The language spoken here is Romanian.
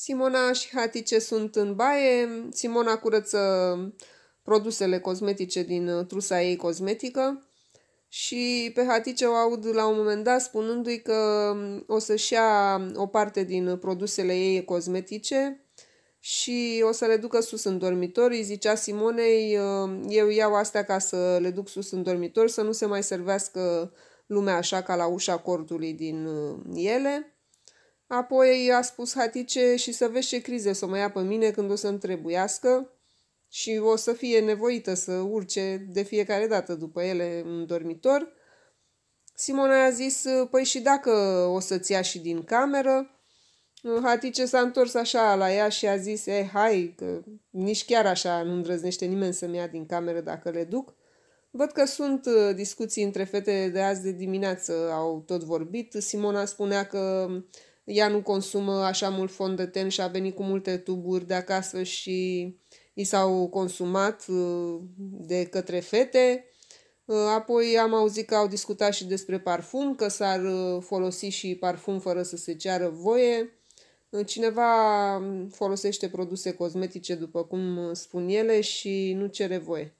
Simona și Hatice sunt în baie, Simona curăță produsele cosmetice din uh, trusa ei cosmetică și pe Hatice o aud la un moment dat spunându-i că um, o să-și ia um, o parte din uh, produsele ei cosmetice și o să le ducă sus în dormitor. Îi zicea Simonei, um, eu iau astea ca să le duc sus în dormitor, să nu se mai servească lumea așa ca la ușa cortului din uh, ele. Apoi i-a spus Hatice și să vezi ce crize să mă ia pe mine când o să-mi trebuiască și o să fie nevoită să urce de fiecare dată după ele în dormitor. Simona a zis, păi și dacă o să-ți ia și din cameră? Hatice s-a întors așa la ea și a zis, e, eh, hai, că nici chiar așa nu îndrăznește nimeni să-mi ia din cameră dacă le duc. Văd că sunt uh, discuții între fete de azi de dimineață, au tot vorbit. Simona spunea că ea nu consumă așa mult fond de ten și a venit cu multe tuburi de acasă și i s-au consumat uh, de către fete. Uh, apoi am auzit că au discutat și despre parfum, că s-ar uh, folosi și parfum fără să se ceară voie. Cineva folosește produse cosmetice, după cum spun ele, și nu cere voie.